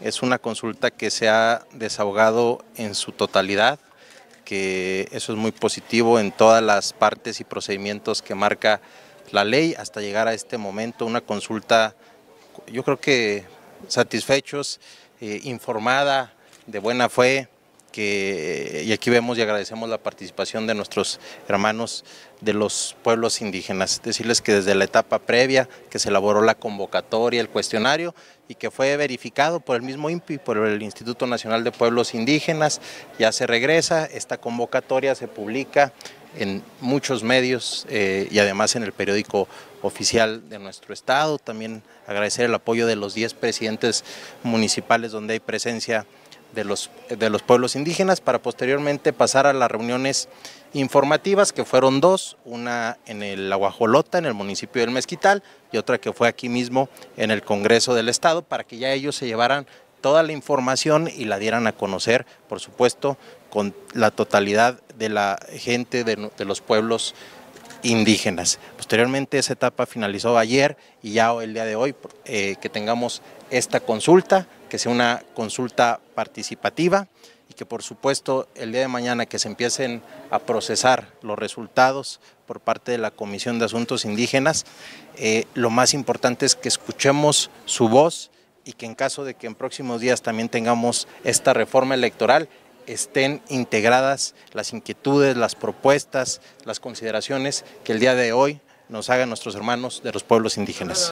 Es una consulta que se ha desahogado en su totalidad, que eso es muy positivo en todas las partes y procedimientos que marca la ley hasta llegar a este momento, una consulta yo creo que satisfechos, eh, informada, de buena fe, que, y aquí vemos y agradecemos la participación de nuestros hermanos de los pueblos indígenas. Decirles que desde la etapa previa que se elaboró la convocatoria, el cuestionario y que fue verificado por el mismo INPI, por el Instituto Nacional de Pueblos Indígenas, ya se regresa, esta convocatoria se publica en muchos medios eh, y además en el periódico oficial de nuestro estado. También agradecer el apoyo de los 10 presidentes municipales donde hay presencia de los, de los pueblos indígenas para posteriormente pasar a las reuniones informativas, que fueron dos, una en el Aguajolota, en el municipio del Mezquital, y otra que fue aquí mismo en el Congreso del Estado, para que ya ellos se llevaran toda la información y la dieran a conocer, por supuesto, con la totalidad de la gente de, los pueblos indígenas. Posteriormente esa etapa finalizó ayer y ya el día de hoy eh, que tengamos esta consulta que sea una consulta participativa y que por supuesto el día de mañana que se empiecen a procesar los resultados por parte de la Comisión de Asuntos Indígenas, eh, lo más importante es que escuchemos su voz y que en caso de que en próximos días también tengamos esta reforma electoral, estén integradas las inquietudes, las propuestas, las consideraciones que el día de hoy nos hagan nuestros hermanos de los pueblos indígenas.